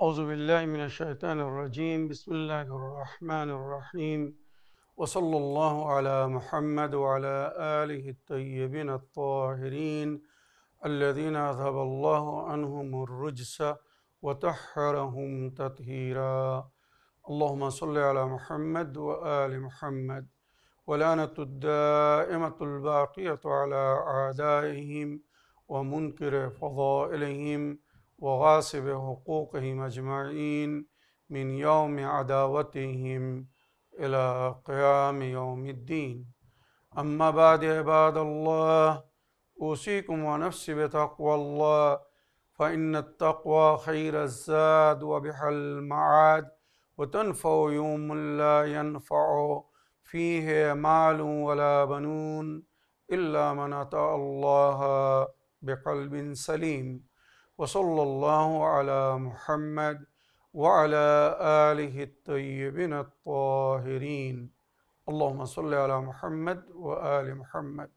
أعوذ بالله من الشيطان الرجيم بسم الله الرحمن الرحيم وصلى الله على محمد وعلى آله الطيبين الطاهرين الذين أذهب الله عنهم الرجس وطهرهم تطهيرا اللهم صل على محمد وآل محمد ولانة الدائمة الباقية على أعدائهم ومنكر فضائلهم وغاصب حقوقهم أجمعين من يوم عداوتهم إلى قيام يوم الدين أما بعد عباد الله أوصيكم ونفسي بتقوى الله فإن التقوى خير الزاد وبحل المعاد وتنفع يوم لا ينفع فيه مال ولا بنون إلا من أتى الله بقلب سليم وصلى الله على محمد وعلى آله الطيبين الطاهرين اللهم صل على محمد وآل محمد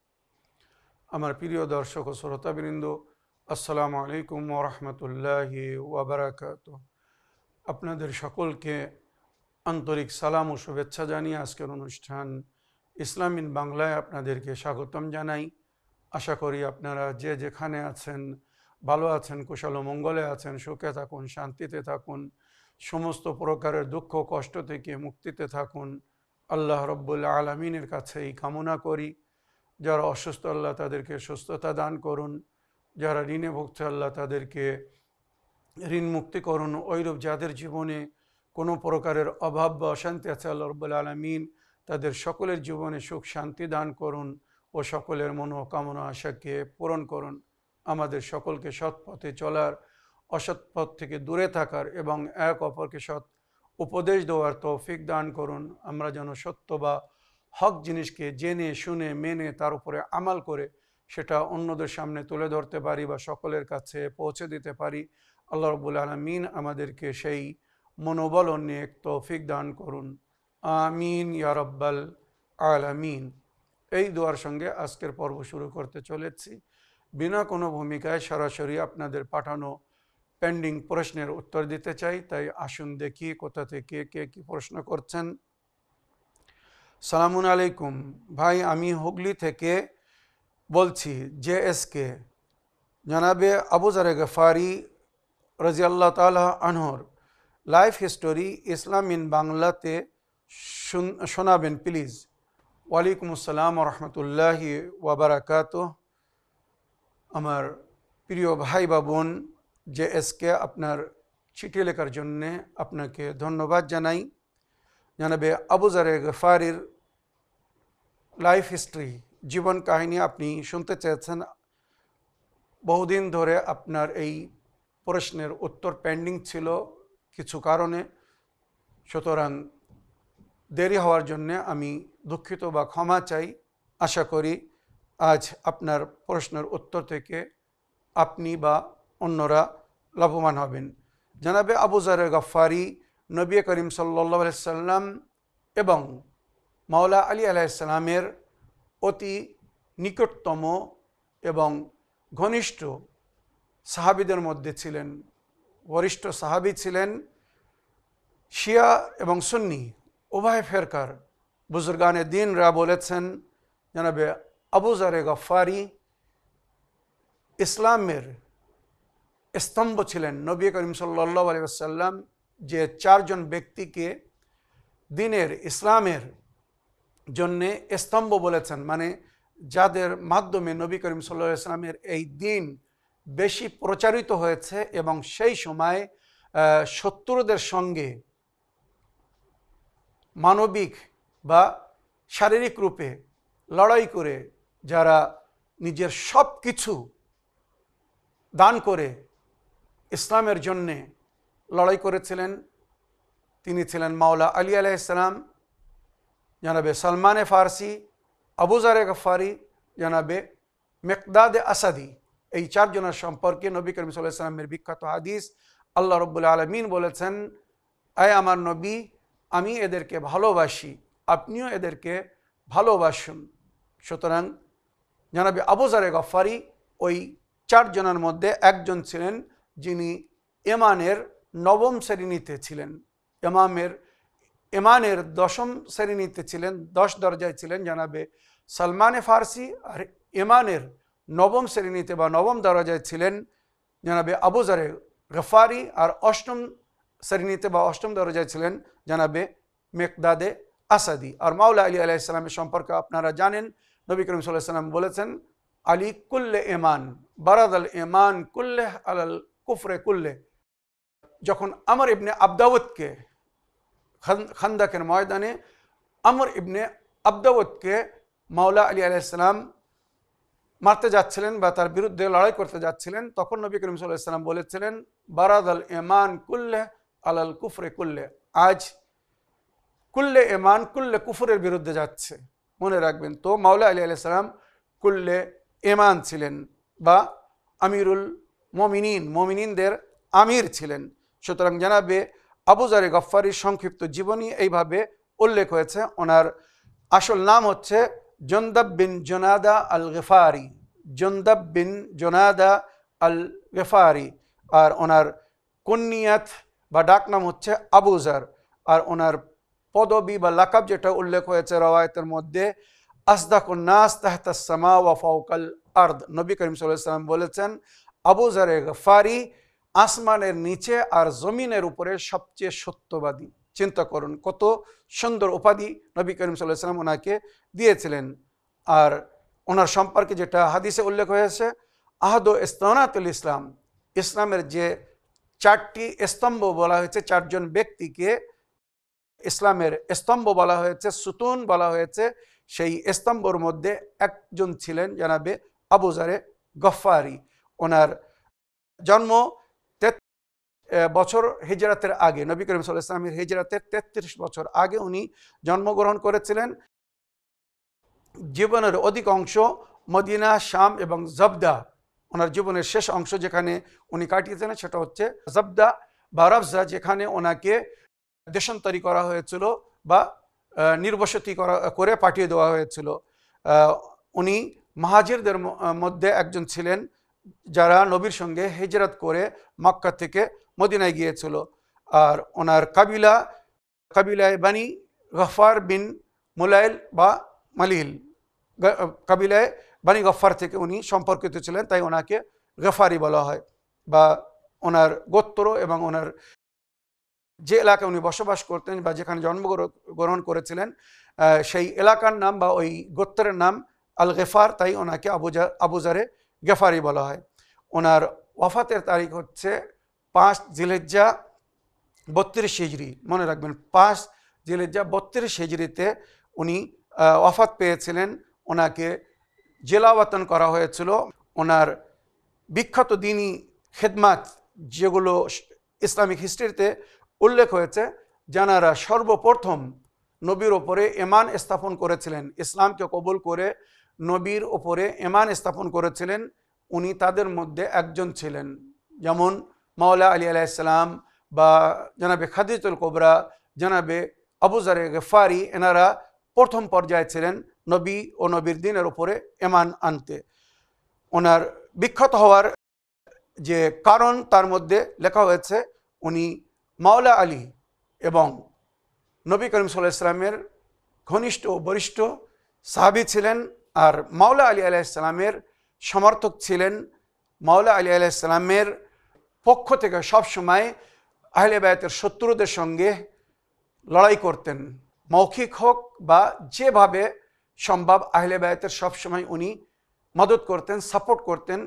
আমার প্রিয় দর্শক ও শ্রোতাবৃন্দ আসসালামু আলাইকুম ওরহমতুল্লাহি ওবরাকাত আপনাদের সকলকে আন্তরিক সালাম ও শুভেচ্ছা জানিয়ে আজকের অনুষ্ঠান ইসলামিন বাংলায় আপনাদেরকে স্বাগতম জানাই আশা করি আপনারা যে যেখানে আছেন ভালো আছেন কুশল মঙ্গলে আছেন সুখে থাকুন শান্তিতে থাকুন সমস্ত প্রকারের দুঃখ কষ্ট থেকে মুক্তিতে থাকুন আল্লাহ রব্বুল আলমিনের কাছে এই কামনা করি যারা অসুস্থ আল্লাহ তাদেরকে সুস্থতা দান করুন যারা ঋণে ভুগছে আল্লাহ তাদেরকে ঋণ মুক্তি করুন ঐরূপ যাদের জীবনে কোনো প্রকারের অভাব বা অশান্তি আছে আল্লাহ রব্বুল আলমিন তাদের সকলের জীবনে সুখ শান্তি দান করুন ও সকলের মনোকামনা আশাকে পূরণ করুন আমাদের সকলকে সৎ পথে চলার অসৎ পথ থেকে দূরে থাকার এবং এক অপরকে সৎ উপদেশ দেওয়ার তৌফিক দান করুন আমরা যেন সত্য বা হক জিনিসকে জেনে শুনে মেনে তার উপরে আমাল করে সেটা অন্যদের সামনে তুলে ধরতে পারি বা সকলের কাছে পৌঁছে দিতে পারি আল্লাহ রবুল আলমিন আমাদেরকে সেই মনোবল অনেক তৌফিক দান করুন আমিন ইয়ারব্বাল আলামিন এই দোয়ার সঙ্গে আজকের পর্ব শুরু করতে চলেছি বিনা কোনো ভূমিকায় সরাসরি আপনাদের পাঠানো পেন্ডিং প্রশ্নের উত্তর দিতে চাই তাই আসুন দেখি কোথা থেকে কে কি প্রশ্ন করছেন সালামুন আলাইকুম ভাই আমি হুগলি থেকে বলছি জে এস কে আবু আবুজারে গফারি রাজিয়াল্লা তালা আনহর লাইফ হিস্টোরি ইসলাম ইন বাংলাতে শোনাবেন প্লিজ ওয়ালাইকুম আসসালাম রহমতুল্লাহি ওবরাকাত আমার প্রিয় ভাই বা বোন যে এসকে আপনার চিঠি লেখার জন্যে আপনাকে ধন্যবাদ জানাই জানাবে আবুজারে গফারির লাইফ হিস্ট্রি জীবন কাহিনী আপনি শুনতে চেয়েছেন বহুদিন ধরে আপনার এই প্রশ্নের উত্তর পেন্ডিং ছিল কিছু কারণে সুতরাং দেরি হওয়ার জন্যে আমি দুঃখিত বা ক্ষমা চাই আশা করি আজ আপনার প্রশ্নের উত্তর থেকে আপনি বা অন্যরা লাভবান হবেন জানাবে আবু জারে গফারি নবী করিম সাল্লি সাল্লাম এবং মাওলা আলী আলাইসাল্লামের অতি নিকটতম এবং ঘনিষ্ঠ সাহাবিদের মধ্যে ছিলেন বরিষ্ঠ সাহাবি ছিলেন শিয়া এবং সুন্নি উভয় ফেরকার বুজুর্গানে দিনরা বলেছেন জানাবে আবুজারে গফারি ইসলামের স্তম্ভ ছিলেন নবী করিম সাল্লাহ আলিয়াল্লাম যে চারজন ব্যক্তিকে দিনের ইসলামের জন্যে স্তম্ভ বলেছেন মানে যাদের মাধ্যমে নবী করিম সাল্লা ইসলামের এই দিন বেশি প্রচারিত হয়েছে এবং সেই সময় শত্রুদের সঙ্গে মানবিক বা শারীরিক রূপে লড়াই করে যারা নিজের সব কিছু দান করে ইসলামের জন্যে লড়াই করেছিলেন তিনি ছিলেন মাওলা আলী আলাহ ইসলাম জানাবে সালমানে ফার্সি আবুজারে গফারি জানাবে মেকদাদে আসাদি এই চারজনের সম্পর্কে নবী করিম সাল্লাহ সাল্লামের বিখ্যাত হাদিস আল্লাহ রব্বুল আলমিন বলেছেন আয় আমার নবী আমি এদেরকে ভালোবাসি আপনিও এদেরকে ভালোবাসুন সুতরাং জনাবি আবুজারে গফারি ওই চারজনের মধ্যে একজন ছিলেন যিনি এমানের নবম শ্রেণীতে ছিলেন এমামের এমানের দশম শ্রেণীতে ছিলেন দশ দরজায় ছিলেন জানাবে সলমানে ফার্সি আর এমানের নবম শ্রেণীতে বা নবম দরজায় ছিলেন জানাবে আবুজারে গফারি আর অষ্টম শ্রেণীতে বা অষ্টম দরজায় ছিলেন জানাবে মেকদাদে আসাদি আর মাউলা আলী আলাইসালামের সম্পর্কে আপনারা জানেন নবী করিম সাল্লাম বলেছেন আলী কুল্লে এমান বারাদ আল এমান কুল্লে আল কুফরে কুল্লে যখন আমর ইবনে আবদাউদকে খান্দাকের ময়দানে আমর ইবনে আবদাউদকে মাওলা আলী আলাইসালাম মারতে যাচ্ছিলেন বা তার বিরুদ্ধে লড়াই করতে যাচ্ছিলেন তখন নবী করিম সাল্লাম বলেছিলেন বারাদ আল এমান কুল্লে আল আল কুফরে কুল্লে আজ কুল্লে এমান কুল্লে কুফরের বিরুদ্ধে যাচ্ছে মনে রাখবেন তো মাওলা আলী আলাইসালাম কুল্লে এমান ছিলেন বা আমিরুল মমিনিন মমিনিনদের আমির ছিলেন সুতরাং জানাবে আবুজারে গফ্ফারির সংক্ষিপ্ত জীবনী এইভাবে উল্লেখ হয়েছে ওনার আসল নাম হচ্ছে জন্দাব বিন জোনাদা আল গেফারি জন্দাব বিন জোনাদা আল গেফারি আর ওনার কন্নিয়াত বা ডাকনাম হচ্ছে আবুজার আর ওনার পদবি বা লাকাব যেটা উল্লেখ হয়েছে রওয়ায়তের মধ্যে আসদাকুন নাস তাহতাসমা ওয়া ফাউকাল আর্দ নবী করিম সাল্লাম বলেছেন আবু জারে গফারি আসমানের নিচে আর জমিনের উপরে সবচেয়ে সত্যবাদী চিন্তা করুন কত সুন্দর উপাধি নবী করিম সাল্লাম ওনাকে দিয়েছিলেন আর ওনার সম্পর্কে যেটা হাদিসে উল্লেখ হয়েছে আহাদ ইস্তনাতুল ইসলাম ইসলামের যে চারটি স্তম্ভ বলা হয়েছে চারজন ব্যক্তিকে ইসলামের স্তম্ভ বলা হয়েছে সুতুন বলা হয়েছে সেই স্তম্ভর মধ্যে একজন ছিলেন জানাবে আবুজারে গফারি ওনার জন্ম বছর হিজরাতের আগে নবী করিম সাল ইসলামের হিজরাতের তেত্রিশ বছর আগে উনি জন্মগ্রহণ করেছিলেন জীবনের অধিক অংশ মদিনা শাম এবং জবদা ওনার জীবনের শেষ অংশ যেখানে উনি কাটিয়েছিলেন সেটা হচ্ছে জবদা বা যেখানে ওনাকে দেশান্তরী করা হয়েছিল বা নির্বসতি করা করে পাঠিয়ে দেওয়া হয়েছিল উনি মাহাজিরদের মধ্যে একজন ছিলেন যারা নবীর সঙ্গে হেজরাত করে মক্কা থেকে মদিনায় গিয়েছিল আর ওনার কাবিলা কাবিলায় বানী গফার বিন মুলাইল বা মালিল কাবিলায় বানি গফার থেকে উনি সম্পর্কিত ছিলেন তাই ওনাকে গফারি বলা হয় বা ওনার গোত্র এবং ওনার যে এলাকায় উনি বসবাস করতেন বা যেখানে জন্মগ্রহণ করেছিলেন সেই এলাকার নাম বা ওই গোত্রের নাম আল গেফার তাই ওনাকে আবুজা আবুজারে গেফারি বলা হয় ওনার ওয়াফাতের তারিখ হচ্ছে পাঁচ জিলেজ্জা বত্রিশ হিজড়ি মনে রাখবেন পাঁচ জিলেজ্জা বত্রিশ হিজড়িতে উনি ওয়াফাত পেয়েছিলেন ওনাকে জেলাওয়াতন করা হয়েছিল ওনার বিখ্যাত দিনই খেদমাত যেগুলো ইসলামিক হিস্ট্রিতে উল্লেখ হয়েছে যেনারা সর্বপ্রথম নবীর ওপরে এমান স্থাপন করেছিলেন ইসলামকে কবুল করে নবীর ওপরে এমান স্থাপন করেছিলেন উনি তাদের মধ্যে একজন ছিলেন যেমন মাওলা আলী ইসলাম বা জানাবে খাদিজুল কোবরা জানাবে আবুজারে গেফারি এনারা প্রথম পর্যায়ে ছিলেন নবী ও নবীর দিনের ওপরে এমান আনতে ওনার বিখ্যাত হওয়ার যে কারণ তার মধ্যে লেখা হয়েছে উনি মাওলা আলী এবং নবী করিম সাল্লাহ ইসলামের ঘনিষ্ঠ ও বরিষ্ঠ সাহাবি ছিলেন আর মাওলা আলী ইসলামের সমর্থক ছিলেন মাওলা আলী ইসলামের পক্ষ থেকে সবসময় আহলে বায়তের শত্রুদের সঙ্গে লড়াই করতেন মৌখিক হোক বা যেভাবে সম্ভব আহলে বায়াতের সবসময় উনি মদত করতেন সাপোর্ট করতেন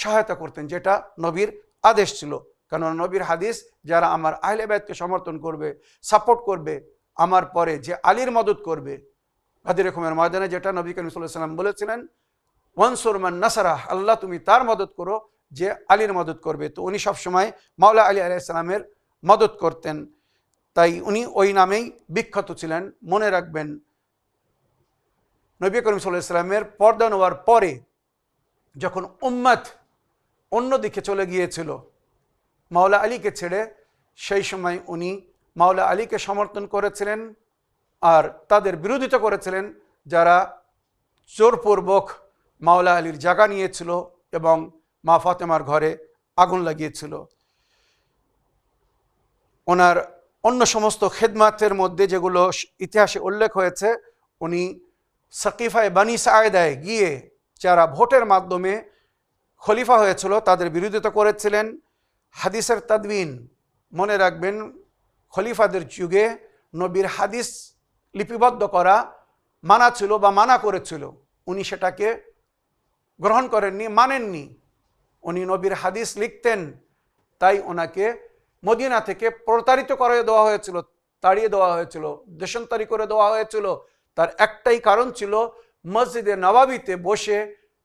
সহায়তা করতেন যেটা নবীর আদেশ ছিল কেন নবীর হাদিস যারা আমার আহলে ব্যয়তকে সমর্থন করবে সাপোর্ট করবে আমার পরে যে আলীর মদত করবে আদির রকমের ময়দানে যেটা নবী করিম সাল্লাম বলেছিলেন ওয়ানসুরমান নাসারাহ আল্লাহ তুমি তার মদত করো যে আলীর মদত করবে তো উনি সবসময় মাওলা আলী আলাইসালামের মদত করতেন তাই উনি ওই নামেই বিখ্যাত ছিলেন মনে রাখবেন নবী করিম সাল্লামের পর্দা নেওয়ার পরে যখন উম্মাদ অন্যদিকে চলে গিয়েছিল মাওলা আলীকে ছেড়ে সেই সময় উনি মাওলা আলীকে সমর্থন করেছিলেন আর তাদের বিরোধিতা করেছিলেন যারা জোরপূর্বক মাওলা আলীর জায়গা নিয়েছিল এবং মা ফাতেমার ঘরে আগুন লাগিয়েছিল ওনার অন্য সমস্ত খেদমাতের মধ্যে যেগুলো ইতিহাসে উল্লেখ হয়েছে উনি সাকিফায় বানি সায়দায় গিয়ে যারা ভোটের মাধ্যমে খলিফা হয়েছিল তাদের বিরোধিতা করেছিলেন হাদিসের তাদবিন মনে রাখবেন খলিফাদের যুগে নবীর হাদিস লিপিবদ্ধ করা মানা ছিল বা মানা করেছিল উনি সেটাকে গ্রহণ করেননি মানেননি উনি নবীর হাদিস লিখতেন তাই ওনাকে মদিনা থেকে প্রতারিত করে দেওয়া হয়েছিল তাড়িয়ে দেওয়া হয়েছিল দেশান্তরী করে দেওয়া হয়েছিল তার একটাই কারণ ছিল মসজিদে নবাবিতে বসে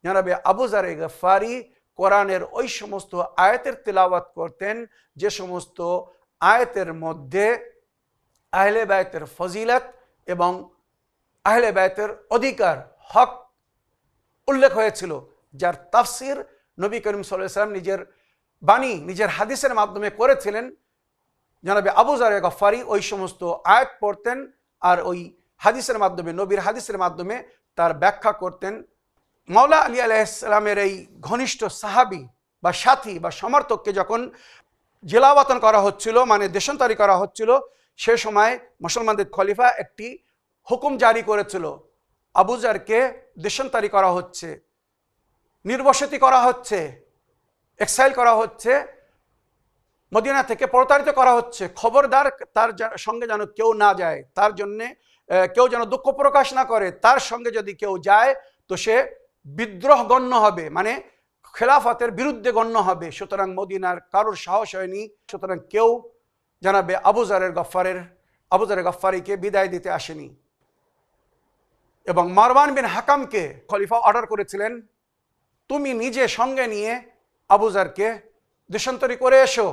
জানাবে আবুজারে গফারি কোরআনের ওই সমস্ত আয়াতের তেলাওয়াত করতেন যে সমস্ত আয়াতের মধ্যে আহলে ব্যায়তের ফজিলত এবং আহলে ব্যায়তের অধিকার হক উল্লেখ হয়েছিল যার তাফসির নবী করিম সাল্লাম নিজের বাণী নিজের হাদিসের মাধ্যমে করেছিলেন জনাবে আবুজারে গফারি ওই সমস্ত আয়াত পড়তেন আর ওই হাদিসের মাধ্যমে নবীর হাদিসের মাধ্যমে তার ব্যাখ্যা করতেন মাওলা আলী আলাইসালামের এই ঘনিষ্ঠ সাহাবি বা সাথী বা সমর্থককে যখন জেলাবতন করা হচ্ছিল মানে দেশান্তরি করা হচ্ছিল সে সময় মুসলমানদের খলিফা একটি হুকুম জারি করেছিল আবুজারকে দেশান্তরি করা হচ্ছে নির্বসতি করা হচ্ছে এক্সাইল করা হচ্ছে মদিনা থেকে প্রতারিত করা হচ্ছে খবরদার তার সঙ্গে যেন কেউ না যায় তার জন্যে কেউ যেন দুঃখ প্রকাশ না করে তার সঙ্গে যদি কেউ যায় তো সে বিদ্রোহ গণ্য হবে মানে খেলাফতের বিরুদ্ধে গণ্য হবে সুতরাং মদিনার কারোর সাহস হয়নি সুতরাং কেউ জানাবে আবুজারের গফ্ফারের আবুজারের গফ্ফারিকে বিদায় দিতে আসেনি এবং মারওয়ান বিন হাকামকে খলিফা অর্ডার করেছিলেন তুমি নিজে সঙ্গে নিয়ে আবুজারকে দেশান্তরী করে এসো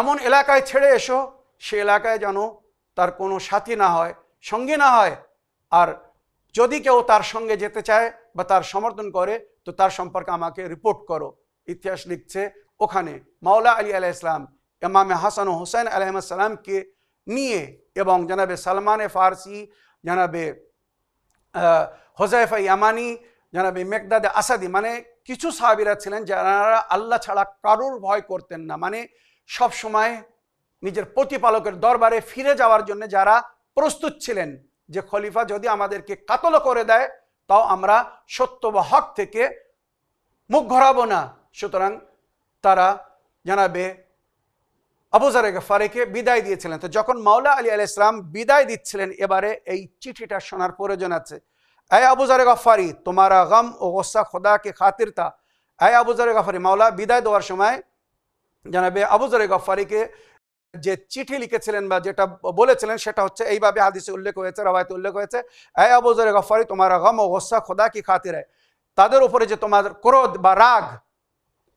এমন এলাকায় ছেড়ে এসো সে এলাকায় যেন তার কোনো সাথী না হয় সঙ্গী না হয় আর যদি কেউ তার সঙ্গে যেতে চায় বা তার সমর্থন করে তো তার সম্পর্কে আমাকে রিপোর্ট করো ইতিহাস লিখছে ওখানে মাওলা আলী আলাহ ইসলাম এমামে হাসান ও হোসেন আলহামসাল্লামকে নিয়ে এবং জানাবে সালমান ফারসি জানাবে হোজাইফা ইয়ামানি জানাবে মেকদাদে আসাদি মানে কিছু সাহাবিরা ছিলেন যারা আল্লাহ ছাড়া কারোর ভয় করতেন না মানে সব সময় নিজের প্রতিপালকের দরবারে ফিরে যাওয়ার জন্য যারা প্রস্তুত ছিলেন যে খলিফা যদি আমাদেরকে কাতল করে দেয় তাও আমরা সত্য বা হক থেকে মুখ ঘোরাবো না সুতরাং তারা জানাবে আবুজারে গফারেকে বিদায় দিয়েছিলেন তো যখন মাওলা আলী আল ইসলাম বিদায় দিচ্ছিলেন এবারে এই চিঠিটা শোনার প্রয়োজন আছে আয় আবুজারে গফারি তোমার গম ও গোসা খোদাকে খাতির তা আয় আবুজারে গফারি মাওলা বিদায় দেওয়ার সময় জানাবে আবুজারে গফারিকে যে চিঠি লিখেছিলেন বা যেটা বলেছিলেন সেটা হচ্ছে এইভাবে হাদিসে উল্লেখ হয়েছে রবায়তে উল্লেখ হয়েছে এই আবুজরে গফারি তোমার গম ও গোসা খোদা কি খাতিরে তাদের উপরে যে তোমার ক্রোধ বা রাগ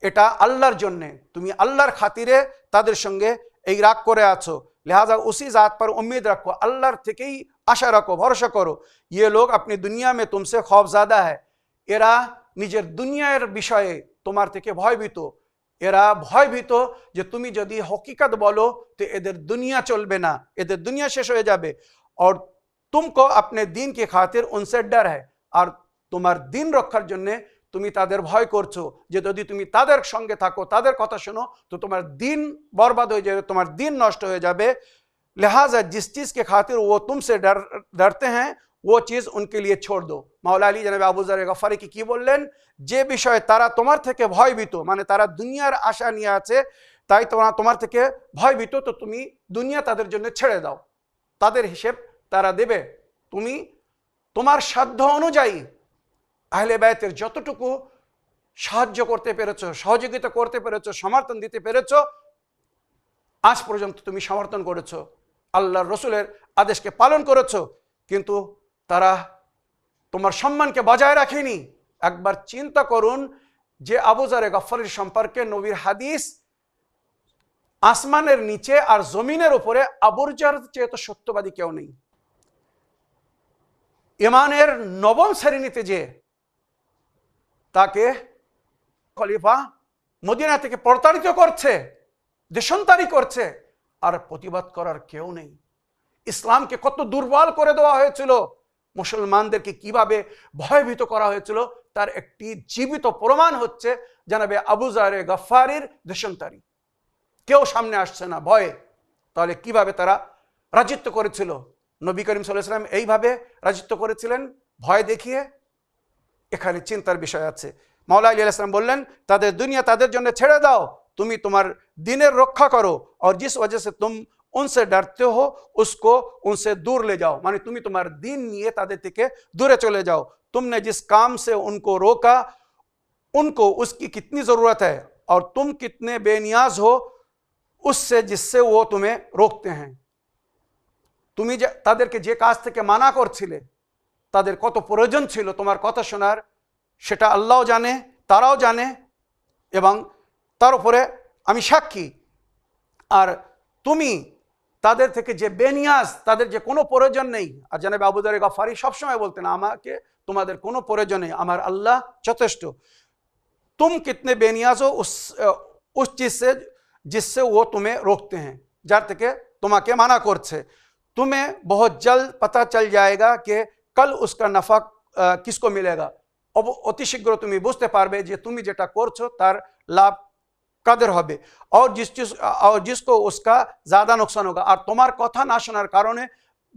এটা আল্লাহর জন্যে তুমি আল্লাহর খাতিরে তাদের সঙ্গে এই রাগ করে আছো লেহাজা উসি জাত পর উম্মিদ রাখো আল্লাহর থেকেই আশা রাখো ভরসা করো ইয়ে লোক আপনি দুনিয়া মে তুমসে খফজাদা হ্যাঁ এরা নিজের দুনিয়ার বিষয়ে তোমার থেকে ভয়ভীত এরা ভয়ভীত যে তুমি যদি হকিকত বলো তো এদের দুনিয়া চলবে না এদের দুনিয়া শেষ হয়ে যাবে আর तुमको আপনার दिन की खातिर उनसे डर है তোমার দিন রক্ষার জন্য তুমি তাদের ভয় করছো যে যদি তুমি তাদের সঙ্গে থাকো তাদের কথা শোনো তো তোমার দিন বরবাদ হয়ে যাবে তোমার দিন নষ্ট হয়ে যাবে लिहाजा জিস চিজকে খাতির ও তুমসে तुमसे ডরতে হ্যাঁ ও চীজ उनके लिए ছোড় দো মাওলা আলী জনাব আবু জারে গফারি কি বললেন যে বিষয়ে তারা তোমার থেকে ভয়ভীত মানে তারা দুনিয়ার আশা নিয়ে আছে তাই তোমরা তোমার থেকে ভয়ভীত তো তুমি দুনিয়া তাদের জন্য ছেড়ে দাও তাদের হিসেব তারা দেবে তুমি তোমার সাধ্য অনুযায়ী আহলে ব্যয়ের যতটুকু সাহায্য করতে পেরেছ সহযোগিতা করতে পেরেছ সমর্থন দিতে পেরেছ আজ পর্যন্ত তুমি সমর্থন করেছো আল্লাহর রসুলের আদেশকে পালন করেছ কিন্তু তারা তোমার সম্মানকে বজায় রাখেনি একবার চিন্তা করুন যে আবুজারে গফরের সম্পর্কে নবীর হাদিস আসমানের নিচে আর জমিনের উপরে আবর্জার চেয়ে তো সত্যবাদী কেউ নেই ইমানের নবম শ্রেণীতে যে তাকে খলিফা মদিনা থেকে প্রতারিত করছে দেশন্তারি করছে আর প্রতিবাদ করার কেউ নেই ইসলামকে কত দুর্বল করে দেওয়া হয়েছিল মুসলমানদেরকে কিভাবে ভয়ভীত করা হয়েছিল তার একটি জীবিত প্রমাণ হচ্ছে জানাবে আবুজারে গফারির দেশন্তারি কেউ সামনে আসছে না ভয়ে তাহলে কিভাবে তারা রাজিত্ব করেছিল নবী করিম সাল্লাহাম এইভাবে রাজিত্ব করেছিলেন ভয় দেখিয়ে এখানে চিন্তার বিষয় আছে মাওলা আলী আসলাম বললেন তাদের দুনিয়া তাদের জন্য ছেড়ে দাও তুমি তোমার দিনের রক্ষা করো আর জিস ওয়াজে সে তুম उनसे डरते हो उसको उनसे दूर ले जाओ माने तुम्हें तुम्हारे दीन नियत आदत के दूर चले जाओ तुमने जिस काम से उनको रोका उनको उसकी कितनी ज़रूरत है और तुम कितने बेनियाज हो उससे जिससे वो तुम्हें रोकते हैं तुम्हें যে তাদেরকে যে কাজ থেকে মানা করছিলে তাদের কত প্রয়োজন कत তোমার কথা শোনার সেটা আল্লাহ जाने তারাও जाने এবং তার উপরে আমি সাক্ষী और তুমি তাদের থেকে যে বেনিয়াস তাদের যে কোনো প্রয়োজন নেই আর জানাব আবুদারে গফারি সবসময় বলতেন আমাকে তোমাদের কোনো প্রয়োজন নেই আমার আল্লাহ যথেষ্ট তুম কিতনে বেনিয়াস ও উস চিজ জিসে ও তুমি রোকতে হ্যাঁ যার থেকে তোমাকে মানা করছে তুমি বহু জলদ পতা চল যায়গা কে কাল উসকা নফা কিসকো মিলেগা অতি শীঘ্র তুমি বুঝতে পারবে যে তুমি যেটা করছো তার লাভ है और जिस चीज और जिसको उसका ज़्यादा नुकसान होगा और तुम्हार कथा ना শোনার कारण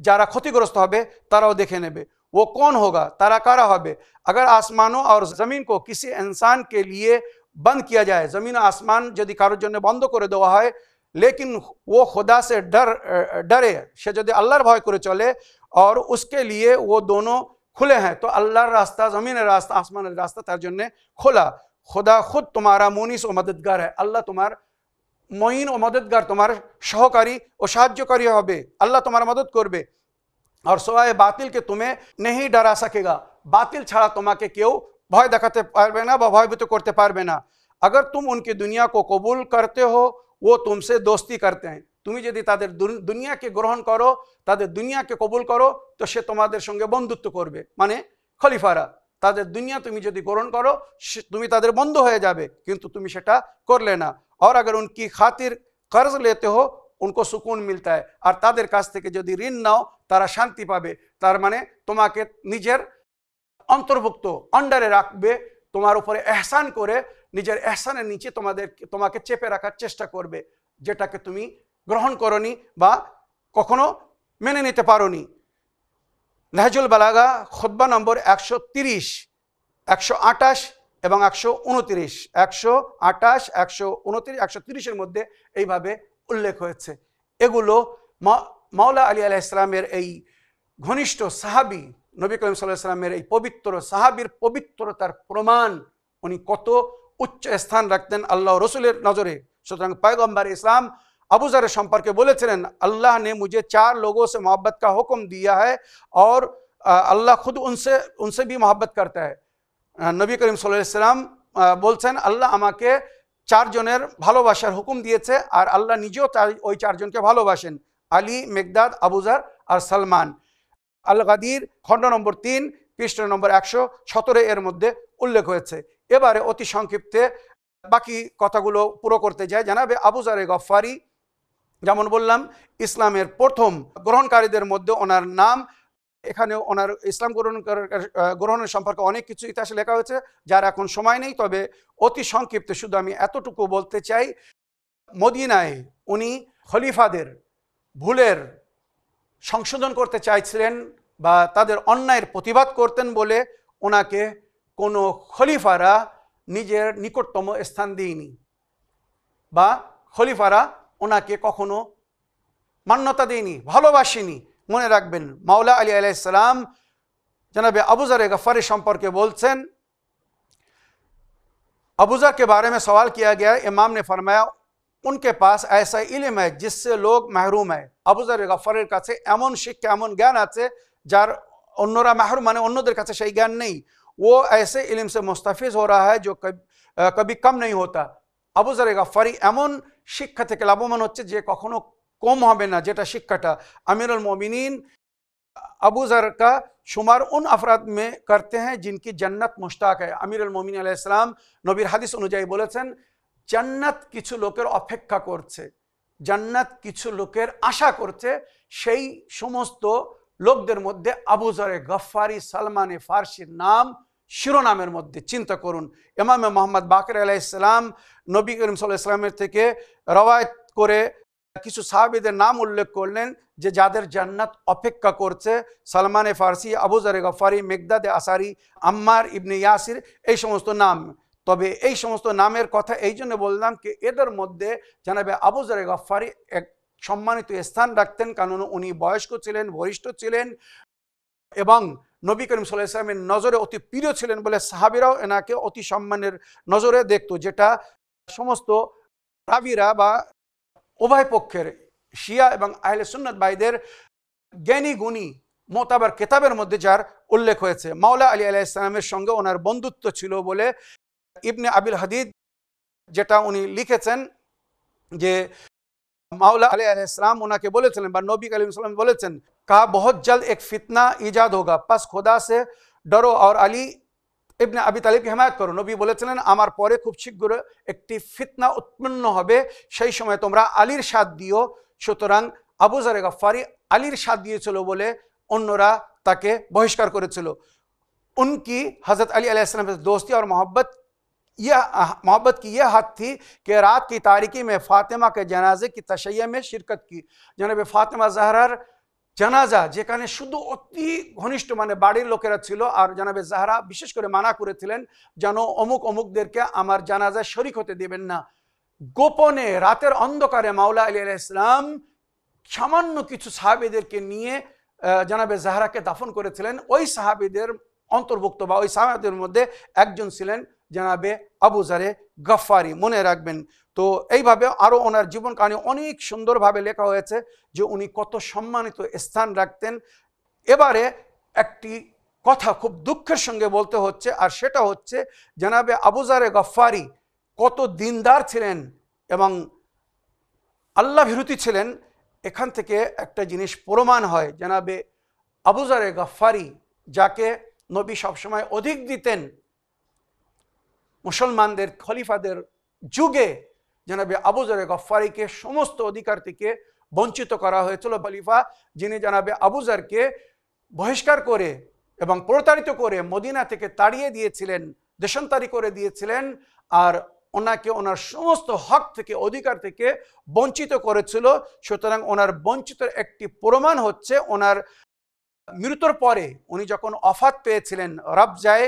जरा क्षतिग्रस्त हो तरा देखे ने वो कौन होगा तारा कारा हो अगर आसमानों और ज़मीन को किसी इंसान के लिए बंद किया जाए ज़मीन आसमान यदि कारो जन बंद कर দেওয়া है लेकिन वो खुदा से डर डरे से जो अल्लाह भय कर चले और उसके लिए वो दोनों खुले हैं तो अल्लाह रास्ता ज़मीन रास्ता आसमान रास्ता तार জন্য खोला খোদা খুদ তোমারা মনিস ও মদতগার হ্যাঁ আল্লাহ তোমার মঈন ও মদতগার তোমার সহকারী ও সাহায্যকারী হবে আল্লাহ তোমার মদত করবে আর সোয়ায় বাতিলকে তুমি নেহি ডরা সকেগা বাতিল ছাড়া তোমাকে কেউ ভয় দেখাতে পারবে না বা ভয়ভীত করতে পারবে না আগর তুম উনকে দুনিয়া কো কবুল করতে হো ও তুমসে দোস্তি করতে হ্যাঁ তুমি যদি তাদের দুনিয়াকে গ্রহণ করো তাদের দুনিয়াকে কবুল করো তো সে তোমাদের সঙ্গে বন্ধুত্ব করবে মানে খলিফারা তাদের দুনিয়া তুমি যদি গ্রহণ করো তুমি তাদের বন্ধ হয়ে যাবে কিন্তু তুমি সেটা করলে না আগে উন কি খাতির কর্জ লেতে হো উনকো সুকুন মিলতা আর তাদের কাছ থেকে যদি ঋণ নাও তারা শান্তি পাবে তার মানে তোমাকে নিজের অন্তর্ভুক্ত আন্ডারে রাখবে তোমার উপরে এহসান করে নিজের এহসানের নিচে তোমাদের তোমাকে চেপে রাখার চেষ্টা করবে যেটাকে তুমি গ্রহণ করনি বা কখনো মেনে নিতে নি নাহাজুল বালাগা খোদ্া নম্বর একশো তিরিশ একশো আটাশ এবং একশো উনতিরিশ একশো আটাশ একশো উনতিরিশ একশো তিরিশের মধ্যে এইভাবে উল্লেখ হয়েছে এগুলো মাওলা আলী আলাহ ইসলামের এই ঘনিষ্ঠ সাহাবি নবী করিম সাল্লাহ ইসলামের এই পবিত্র সাহাবির পবিত্রতার প্রমাণ উনি কত উচ্চ স্থান রাখতেন আল্লাহ রসুলের নজরে সুতরাং পায়গম্বার ইসলাম अबू সম্পর্কে বলেছিলেন আল্লাহ নে মুঝে চার লোক से मोहब्बत का हुक्म দিয়া है আল্লাহ খুদ উনসে उनसे भी করতে करता নবী করিম সাল্লাম বলছেন আল্লাহ আমাকে চারজনের ভালোবাসার হুকুম দিয়েছে আর আল্লাহ নিজেও ওই চারজনকে ভালোবাসেন আলী মেঘদাদ আবুজার আর সালমান আল গাদির খণ্ড নম্বর তিন পৃষ্ঠ নম্বর একশো সতেরো এর মধ্যে উল্লেখ হয়েছে এবারে অতি সংক্ষিপ্তে বাকি কথাগুলো পুরো করতে যায় জানাবে আবুজারে গফফারি যেমন বললাম ইসলামের প্রথম গ্রহণকারীদের মধ্যে ওনার নাম এখানে ওনার ইসলাম গ্রহণ গ্রহণের সম্পর্কে অনেক কিছু ইতিহাসে লেখা হয়েছে যার এখন সময় নেই তবে অতি সংক্ষিপ্ত শুধু আমি এতটুকু বলতে চাই মদিনায় উনি খলিফাদের ভুলের সংশোধন করতে চাইছিলেন বা তাদের অন্যায়ের প্রতিবাদ করতেন বলে ওনাকে কোনো খলিফারা নিজের নিকটতম স্থান দিইনি বা খলিফারা ਉਨਾ ਕੇ ਕੋਖੋਨੋ ਮਾਨਨਤਾ ਦੇ ਨਹੀਂ ভালোবাসিনি মনে রাখবেন মাওলা আলী আলাইহিস সালাম جناب আবুזר গফর সম্পর্কে বলছেন আবুזר के बारे में सवाल किया गया इमाम ने फरमाया उनके पास ऐसा इल्म है जिससे लोग महरूम है আবুזר गफर के पास से एमोन सी केमोन ज्ञान আছে যার অন্যরা মাহর মানে অন্যদের কাছে সেই জ্ঞান নেই ও ऐसे ইলম سے মুস্তফিজ হো رہا ہے جو کبھی কম نہیں ہوتا আবুזר गफरी एमोन শিক্ষা থেকে লাভবান হচ্ছে যে কখনো কম হবে না যেটা শিক্ষাটা আমিরুল মমিনিন আবু জারকা সুমার উন আফরাদ মে করতে হ্যাঁ জিনকি জন্নত মুশতাক হ্যাঁ আমিরুল মমিন আলাহ মমিন নবীর হাদিস অনুযায়ী বলেছেন জান্নাত কিছু লোকের অপেক্ষা করছে জান্নাত কিছু লোকের আশা করছে সেই সমস্ত লোকদের মধ্যে আবুজারে গফারি সালমানে ফার্সির নাম শিরোনামের মধ্যে চিন্তা করুন এমামে মোহাম্মদ বাকির আলাহ ইসলাম নবী করিম সাল্লাহ ইসলামের থেকে রবায়ত করে কিছু সাহাবিদের নাম উল্লেখ করলেন যে যাদের জান্নাত অপেক্ষা করছে সালমানে ফার্সি আবুজারে গফারি মেঘদাদে আসারি আম্মার ইবনে ইয়াসির এই সমস্ত নাম তবে এই সমস্ত নামের কথা এই জন্য বললাম কি এদের মধ্যে জানাবে আবুজারে গফারি এক সম্মানিত স্থান রাখতেন কারণ উনি বয়স্ক ছিলেন বরিষ্ঠ ছিলেন এবং নবী করিম সাল্লাহ ইসলামের নজরে অতি প্রিয় ছিলেন বলে সাহাবিরাও এনাকে অতি সম্মানের নজরে দেখত যেটা সমস্ত রাবিরা বা উভয় পক্ষের শিয়া এবং আহলে সুন্নত ভাইদের জ্ঞানী গুণী মোতাবার কেতাবের মধ্যে যার উল্লেখ হয়েছে মাওলা আলী আলাহ ইসলামের সঙ্গে ওনার বন্ধুত্ব ছিল বলে ইবনে আবিল হাদিদ যেটা উনি লিখেছেন যে মাওলা আলী আল ইসলাম ওনাকে বলেছিলেন বা নবী আলী ইসলাম বলেছেন কা বহুত জল এক ফিতনা ইজাদ হোগা পাস খোদা সে ডরো আর আলী ইবনে আবি তালিবকে হেমায়ত করো নবী বলেছিলেন আমার পরে খুব শীঘ্র একটি ফিতনা উৎপন্ন হবে সেই সময় তোমরা আলীর সাথ দিও সুতরাং আবু জারে গফারি আলীর সাথ দিয়েছিল বলে অন্যরা তাকে বহিষ্কার করেছিল হজরত আলী अली দোস্তি আর মহব্বত यह मोहब्बत की यह हद थी कि रात की तारीकी में फातिमा के জানাজে की तशैया में शिरकत की জনাবে ফাতেমা জাহরার জানাজা যেখানে শুধু অতি ঘনিষ্ঠ মানে বাড়ির লোকেরা ছিল আর জানাবে জাহারা বিশেষ করে মানা করেছিলেন যেন অমুক অমুকদেরকে আমার জানাজা শরিক হতে দেবেন না গোপনে রাতের অন্ধকারে মাওলা আলী ইসলাম সামান্য কিছু সাহাবিদেরকে নিয়ে জানাবে জাহরাকে দাফন করেছিলেন ওই সাহাবিদের অন্তর্ভুক্ত বা ওই সাহাবিদের মধ্যে একজন ছিলেন জানাবে আবু জারে গফারি মনে রাখবেন তো এইভাবে আরও ওনার জীবন কাহিনী অনেক সুন্দরভাবে লেখা হয়েছে যে উনি কত সম্মানিত স্থান রাখতেন এবারে একটি কথা খুব দুঃখের সঙ্গে বলতে হচ্ছে আর সেটা হচ্ছে জানাবে আবুজারে গফারি কত দিনদার ছিলেন এবং আল্লাহ ভিরুতি ছিলেন এখান থেকে একটা জিনিস প্রমাণ হয় জানাবে আবুজারে গফারি যাকে নবী সবসময় অধিক দিতেন মুসলমানদের খলিফাদের যুগে জনাবে আবুজারে গফারিকে সমস্ত অধিকার থেকে বঞ্চিত করা হয়েছিল খলিফা যিনি জনাবে আবুজারকে বহিষ্কার করে এবং প্রতারিত করে মদিনা থেকে তাড়িয়ে দিয়েছিলেন দেশান্তরী করে দিয়েছিলেন আর ওনাকে ওনার সমস্ত হক থেকে অধিকার থেকে বঞ্চিত করেছিল সুতরাং ওনার বঞ্চিতের একটি প্রমাণ হচ্ছে ওনার মৃত্যুর পরে উনি যখন অফাত পেয়েছিলেন রবজায়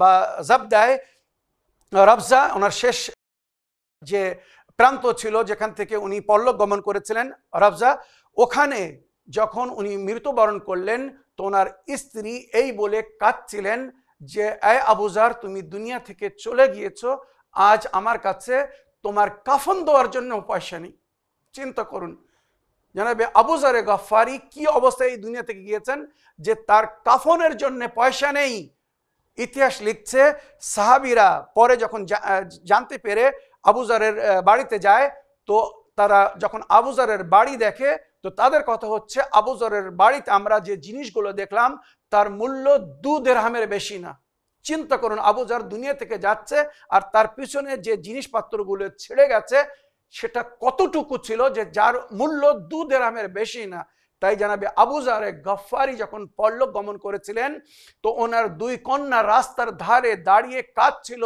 বা জাবদায় রাবজা ওনার শেষ যে প্রান্ত ছিল যেখান থেকে উনি পল্লব গমন করেছিলেন রাবজা ওখানে যখন উনি মৃত্যুবরণ করলেন তো ওনার স্ত্রী এই বলে কাঁদছিলেন যে এ আবুজার তুমি দুনিয়া থেকে চলে গিয়েছ আজ আমার কাছে তোমার কাফন দেওয়ার জন্য পয়সা নেই চিন্তা করুন জানাবে আবুজারে গফারি কি অবস্থায় এই দুনিয়া থেকে গিয়েছেন যে তার কাফনের জন্য পয়সা নেই ইতিহাস লিখছে সাহাবিরা পরে যখন জানতে পেরে আবুজারের বাড়িতে যায় তো তারা যখন আবুজারের বাড়ি দেখে তো তাদের কথা হচ্ছে আবুজারের বাড়িতে আমরা যে জিনিসগুলো দেখলাম তার মূল্য দু দেড়হামের বেশি না চিন্তা করুন আবুজার দুনিয়া থেকে যাচ্ছে আর তার পিছনে যে জিনিসপত্রগুলো ছেড়ে গেছে সেটা কতটুকু ছিল যে যার মূল্য দু দেড়হামের বেশি না তাই জানাবে আবু জারে গফফারি যখন পল্লব গমন করেছিলেন তো ওনার দুই কন্যা রাস্তার ধারে দাঁড়িয়ে কাঁদছিল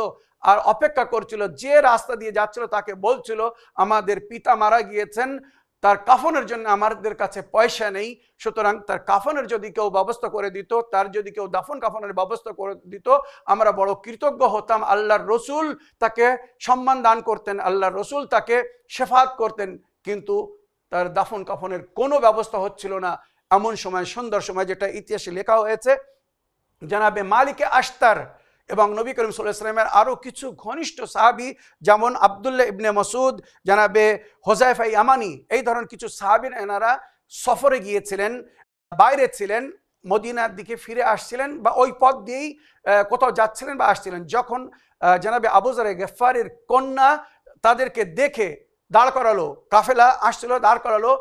আর অপেক্ষা করছিল যে রাস্তা দিয়ে যাচ্ছিল তাকে বলছিল আমাদের পিতা মারা গিয়েছেন তার কাফনের জন্য আমাদের কাছে পয়সা নেই সুতরাং তার কাফনের যদি কেউ ব্যবস্থা করে দিত তার যদি কেউ দাফন কাফনের ব্যবস্থা করে দিত আমরা বড় কৃতজ্ঞ হতাম আল্লাহর রসুল তাকে সম্মান দান করতেন আল্লাহর রসুল তাকে শেফাত করতেন কিন্তু তার দাফন কাফনের কোনো ব্যবস্থা হচ্ছিল না এমন সময় সুন্দর সময় যেটা ইতিহাসে লেখা হয়েছে জানাবে মালিকে আস্তার এবং নবী করিম সাল্লামের আরও কিছু ঘনিষ্ঠ সাহাবি যেমন আবদুল্লাহ ইবনে মসুদ জানাবে হোজাইফাই আমানি এই ধরনের কিছু সাহাবির এনারা সফরে গিয়েছিলেন বাইরে ছিলেন মদিনার দিকে ফিরে আসছিলেন বা ওই পথ দিয়েই কোথাও যাচ্ছিলেন বা আসছিলেন যখন জানাবে আবুজারে গেফারের কন্যা তাদেরকে দেখে দাঁড় করালো কাফেলা আসছিল দাঁড় করালো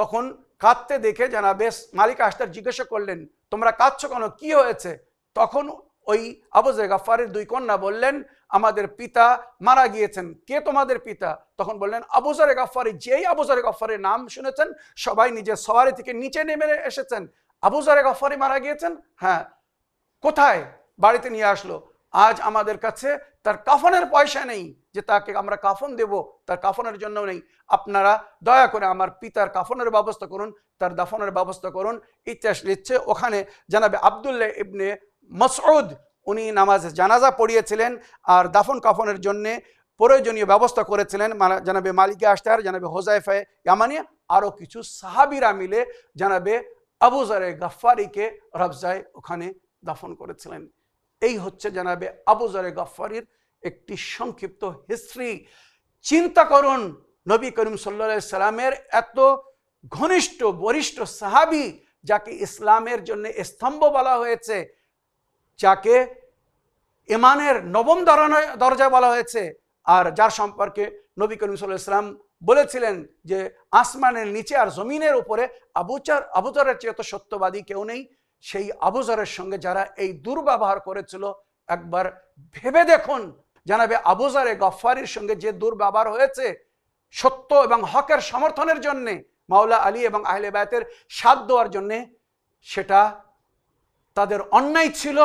তখন কাঁদতে দেখে জানা বেশ মালিক আসতে জিজ্ঞাসা করলেন তোমরা কাঁদছ কেন কি হয়েছে তখন ওই আবুজে গাফারের দুই কন্যা বললেন আমাদের পিতা মারা গিয়েছেন কে তোমাদের পিতা তখন বললেন আবুজারে গাফারি যেই আবুজারে গাফারের নাম শুনেছেন সবাই নিজের সওয়ারি থেকে নিচে নেমে এসেছেন আবুজারে গাফারি মারা গিয়েছেন হ্যাঁ কোথায় বাড়িতে নিয়ে আসলো আজ আমাদের কাছে তার কাফনের পয়সা নেই যে তাকে আমরা কাফন দেব তার কাফনের জন্য নেই আপনারা দয়া করে আমার পিতার কাফনের ব্যবস্থা করুন তার দাফনের ব্যবস্থা করুন ইতিহাস লিখছে ওখানে জানাবে আবদুল্লাহ ইবনে মসউদ উনি নামাজ জানাজা পড়িয়েছিলেন আর দাফন কাফনের জন্যে প্রয়োজনীয় ব্যবস্থা করেছিলেন জানাবে মালিকে আস্তার জানাবে হোজাইফে ইয়ামানিয়া আরও কিছু সাহাবিরা মিলে জানাবে আবুজারে গাফফারিকে রফজায় ওখানে দাফন করেছিলেন এই হচ্ছে জানাবে আবুজারে গাফফারির একটি সংক্ষিপ্ত হিস্ট্রি চিন্তা করুন নবী করিম সাল্লা সাল্লামের এত ঘনিষ্ঠ বরিষ্ঠ সাহাবি যাকে ইসলামের জন্য স্তম্ভ বলা হয়েছে যাকে ইমানের নবম ধরনের দরজা বলা হয়েছে আর যার সম্পর্কে নবী করিম সাল্লাহ ইসলাম বলেছিলেন যে আসমানের নিচে আর জমিনের উপরে আবুচার আবুচরের চেয়ে তো সত্যবাদী কেউ নেই সেই আবুচরের সঙ্গে যারা এই দুর্ব্যবহার করেছিল একবার ভেবে দেখুন জানাবে আবুজারে গফফারির সঙ্গে যে দুর্ব্যবহার হয়েছে সত্য এবং হকের সমর্থনের জন্যে মাওলা আলী এবং আহলে বায়াতের সাথ দেওয়ার জন্যে সেটা তাদের অন্যায় ছিল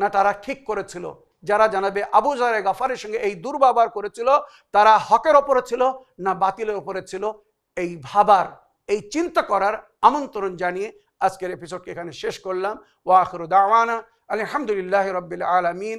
না তারা ঠিক করেছিল যারা জানাবে আবু জারে গাফারের সঙ্গে এই দুর্ব্যবহার করেছিল তারা হকের ওপরে ছিল না বাতিলের ওপরে ছিল এই ভাবার এই চিন্তা করার আমন্ত্রণ জানিয়ে আজকের এপিসোডকে এখানে শেষ করলাম ওয়াখরুদ আওয়ানা আলহামদুলিল্লাহ রবিল আলমিন